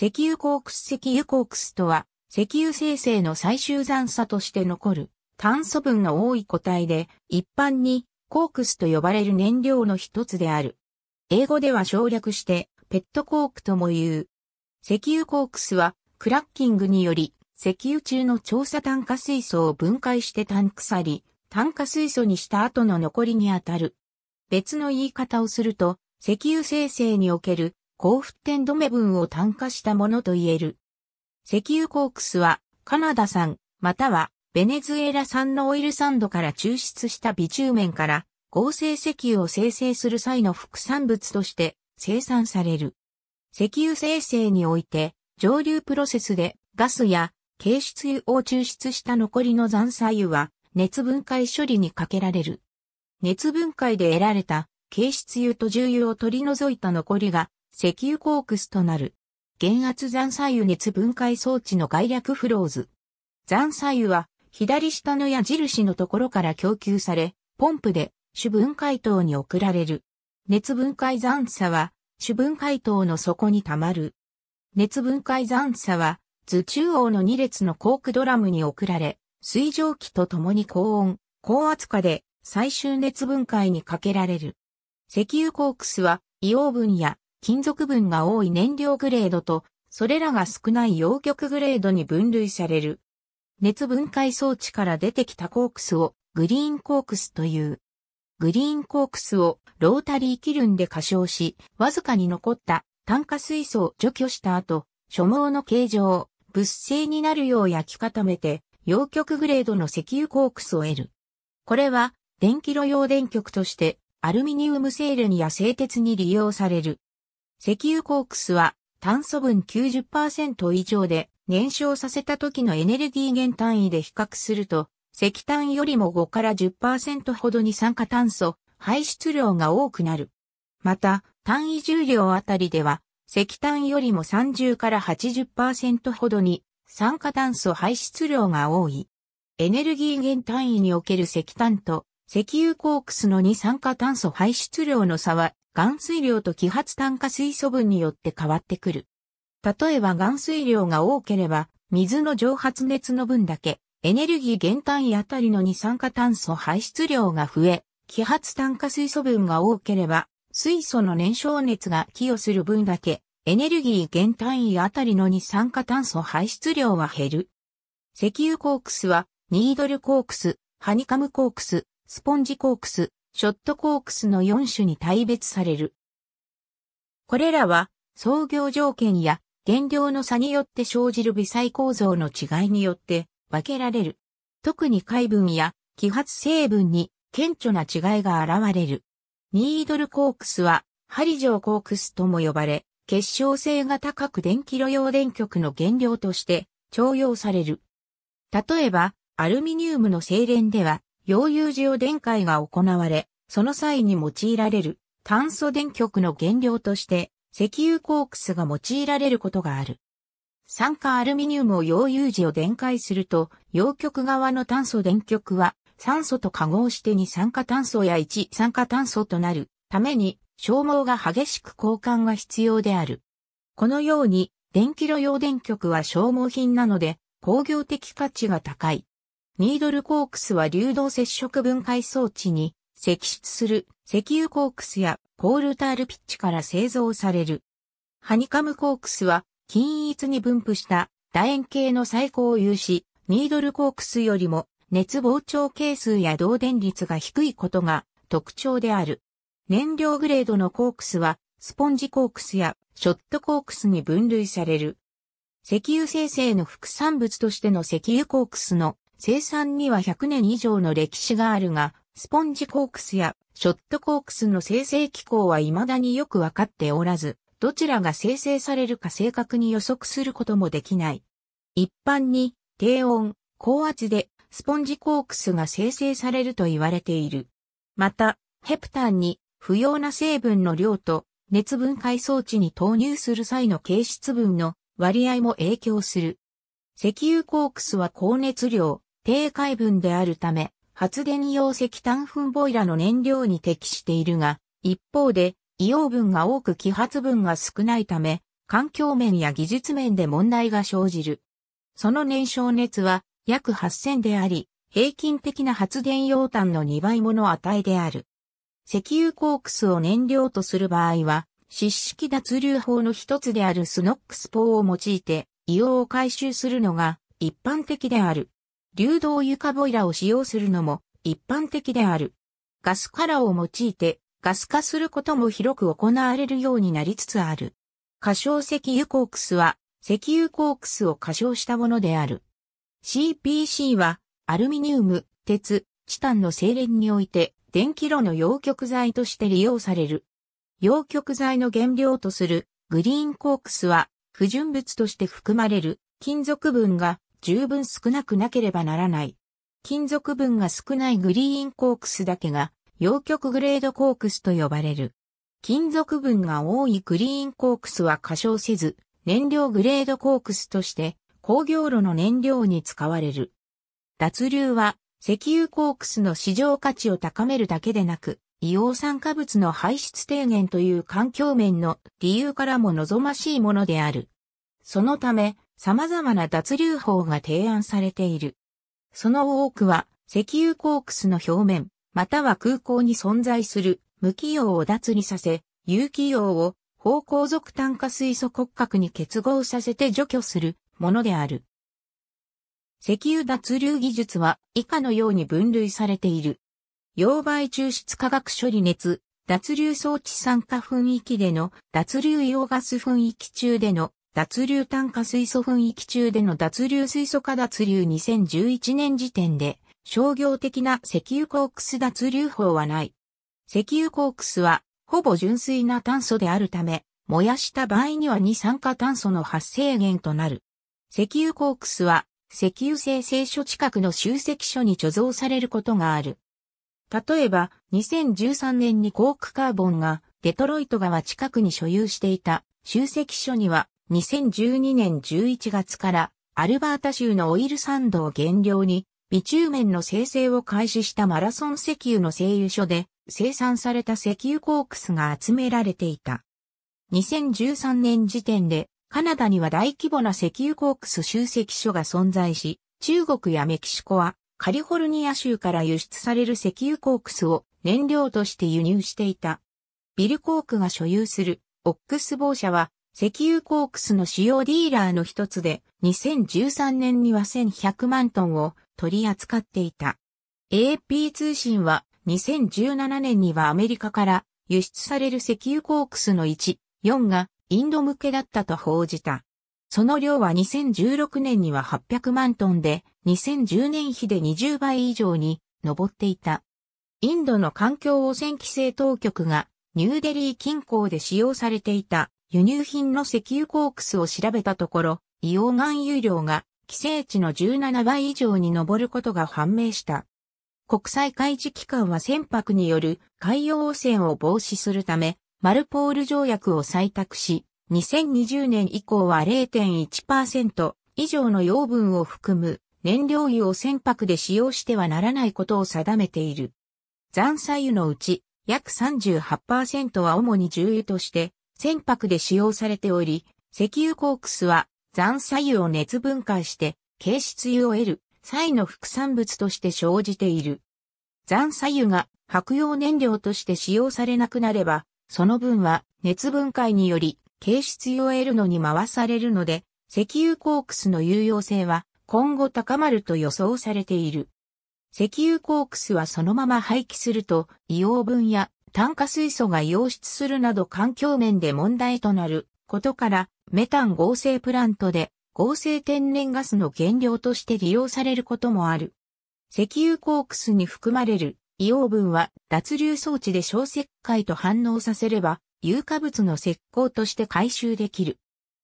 石油コークス石油コークスとは、石油生成の最終残差として残る炭素分の多い個体で、一般にコークスと呼ばれる燃料の一つである。英語では省略してペットコークとも言う。石油コークスはクラッキングにより石油中の調査炭化水素を分解して炭腐り、炭化水素にした後の残りにあたる。別の言い方をすると、石油生成における高沸点止め分を単化したものと言える。石油コークスはカナダ産またはベネズエラ産のオイルサンドから抽出した微中面から合成石油を生成する際の副産物として生産される。石油生成において蒸留プロセスでガスや軽質油を抽出した残りの残砂油は熱分解処理にかけられる。熱分解で得られた軽質油と重油を取り除いた残りが石油コークスとなる。減圧残左右熱分解装置の概略フローズ。残左右は左下の矢印のところから供給され、ポンプで主分解糖に送られる。熱分解残差は主分解糖の底に溜まる。熱分解残差は図中央の2列のコークドラムに送られ、水蒸気と共に高温、高圧化で最終熱分解にかけられる。石油コークスは硫黄分や金属分が多い燃料グレードと、それらが少ない陽極グレードに分類される。熱分解装置から出てきたコークスをグリーンコークスという。グリーンコークスをロータリーキルンで過小し、わずかに残った炭化水素を除去した後、所毛の形状、を物性になるよう焼き固めて、陽極グレードの石油コークスを得る。これは電気炉用電極としてアルミニウム製錬や製鉄に利用される。石油コークスは炭素分90%以上で燃焼させた時のエネルギー源単位で比較すると、石炭よりも5から10%ほどに酸化炭素排出量が多くなる。また、単位重量あたりでは、石炭よりも30から80%ほどに酸化炭素排出量が多い。エネルギー源単位における石炭と石油コークスの二酸化炭素排出量の差は、含水量と揮発炭化水素分によって変わってくる。例えば含水量が多ければ、水の蒸発熱の分だけ、エネルギー減単位あたりの二酸化炭素排出量が増え、揮発炭化水素分が多ければ、水素の燃焼熱が寄与する分だけ、エネルギー減単位あたりの二酸化炭素排出量は減る。石油コークスは、ニードルコークス、ハニカムコークス、スポンジコークス、ショットコークスの4種に大別される。これらは創業条件や原料の差によって生じる微細構造の違いによって分けられる。特に海分や揮発成分に顕著な違いが現れる。ニードルコークスは、針状コークスとも呼ばれ、結晶性が高く電気路用電極の原料として徴用される。例えば、アルミニウムの精錬では、溶融塩電解が行われ、その際に用いられる炭素電極の原料として石油コークスが用いられることがある。酸化アルミニウムを溶融時を電解すると、溶極側の炭素電極は酸素と化合して2酸化炭素や1酸化炭素となるために消耗が激しく交換が必要である。このように電気炉用電極は消耗品なので工業的価値が高い。ニードルコークスは流動接触分解装置に積出する石油コークスやコールタールピッチから製造される。ハニカムコークスは均一に分布した楕円形の最高を有し、ニードルコークスよりも熱膨張係数や導電率が低いことが特徴である。燃料グレードのコークスはスポンジコークスやショットコークスに分類される。石油生成の副産物としての石油コークスの生産には100年以上の歴史があるが、スポンジコークスやショットコークスの生成機構は未だによくわかっておらず、どちらが生成されるか正確に予測することもできない。一般に低温、高圧でスポンジコークスが生成されると言われている。また、ヘプタンに不要な成分の量と熱分解装置に投入する際の形質分の割合も影響する。石油コークスは高熱量、低海分であるため、発電用石炭粉ボイラの燃料に適しているが、一方で、硫黄分が多く揮発分が少ないため、環境面や技術面で問題が生じる。その燃焼熱は約8000であり、平均的な発電用炭の2倍もの値である。石油コークスを燃料とする場合は、湿式脱流法の一つであるスノックス法を用いて、硫黄を回収するのが一般的である。流動床ボイラを使用するのも一般的である。ガスカラーを用いてガス化することも広く行われるようになりつつある。過小石油コークスは石油コークスを過小したものである。CPC はアルミニウム、鉄、チタンの精錬において電気炉の溶極材として利用される。溶極材の原料とするグリーンコークスは不純物として含まれる金属分が十分少なくなければならない。金属分が少ないグリーンコークスだけが、陽極グレードコークスと呼ばれる。金属分が多いグリーンコークスは過小せず、燃料グレードコークスとして、工業炉の燃料に使われる。脱硫は、石油コークスの市場価値を高めるだけでなく、硫黄酸化物の排出低減という環境面の理由からも望ましいものである。そのため、様々な脱流法が提案されている。その多くは、石油コークスの表面、または空港に存在する無機溶を脱離させ、有機溶を方向属炭化水素骨格に結合させて除去するものである。石油脱流技術は以下のように分類されている。溶媒抽出化学処理熱、脱流装置酸化雰囲気での脱流溶ガス雰囲気中での脱硫炭化水素噴域中での脱硫水素化脱硫2011年時点で、商業的な石油コークス脱硫法はない。石油コークスは、ほぼ純粋な炭素であるため、燃やした場合には二酸化炭素の発生源となる。石油コークスは、石油生成所近くの集積所に貯蔵されることがある。例えば、2013年にコークカーボンがデトロイト川近くに所有していた集積所には2012年11月からアルバータ州のオイルサンドを原料に、ビチューメンの生成を開始したマラソン石油の製油所で生産された石油コークスが集められていた。2013年時点でカナダには大規模な石油コークス集積所が存在し、中国やメキシコはカリフォルニア州から輸出される石油コークスを燃料として輸入していた。ビルコークが所有するオックスボ車は石油コークスの主要ディーラーの一つで、2013年には1100万トンを取り扱っていた。AP 通信は2017年にはアメリカから輸出される石油コークスの1、4がインド向けだったと報じた。その量は2016年には800万トンで、2010年比で20倍以上に上っていた。インドの環境汚染規制当局がニューデリー近郊で使用されていた輸入品の石油コークスを調べたところ、硫黄含有量が規制値の17倍以上に上ることが判明した。国際海事機関は船舶による海洋汚染を防止するため、マルポール条約を採択し、2020年以降は0.1%以上の養分を含む燃料油を船舶で使用してはならないことを定めている。残砂油のうち約38%は主に重油として船舶で使用されており、石油コークスは残砂油を熱分解して軽質油を得る際の副産物として生じている。残砂油が白用燃料として使用されなくなれば、その分は熱分解により軽質油を得るのに回されるので、石油コークスの有用性は今後高まると予想されている。石油コークスはそのまま廃棄すると硫黄分や炭化水素が溶出するなど環境面で問題となることから、メタン合成プラントで合成天然ガスの原料として利用されることもある。石油コークスに含まれる硫黄分は脱硫装置で小石灰と反応させれば、有化物の石膏として回収できる。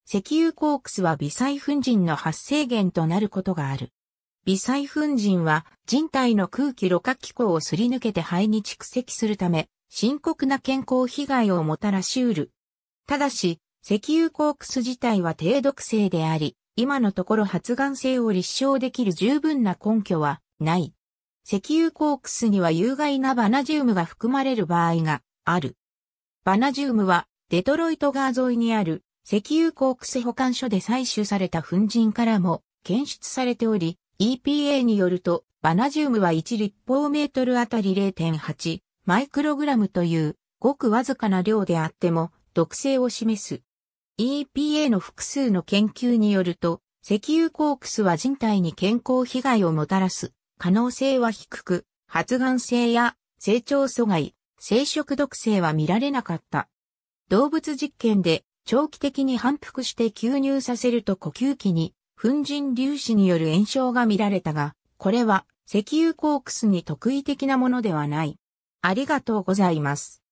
石油コークスは微細粉塵の発生源となることがある。微細粉塵は人体の空気ろ過機構をすり抜けて肺に蓄積するため、深刻な健康被害をもたらしうる。ただし、石油コークス自体は低毒性であり、今のところ発がん性を立証できる十分な根拠はない。石油コークスには有害なバナジウムが含まれる場合がある。バナジウムはデトロイト川沿いにある石油コークス保管所で採取された粉塵からも検出されており、EPA によるとバナジウムは1立方メートルあたり0.8マイクログラムというごくわずかな量であっても毒性を示す。EPA の複数の研究によると、石油コークスは人体に健康被害をもたらす可能性は低く、発がん性や成長阻害、生殖毒性は見られなかった。動物実験で長期的に反復して吸入させると呼吸器に粉塵粒子による炎症が見られたが、これは石油コークスに特異的なものではない。ありがとうございます。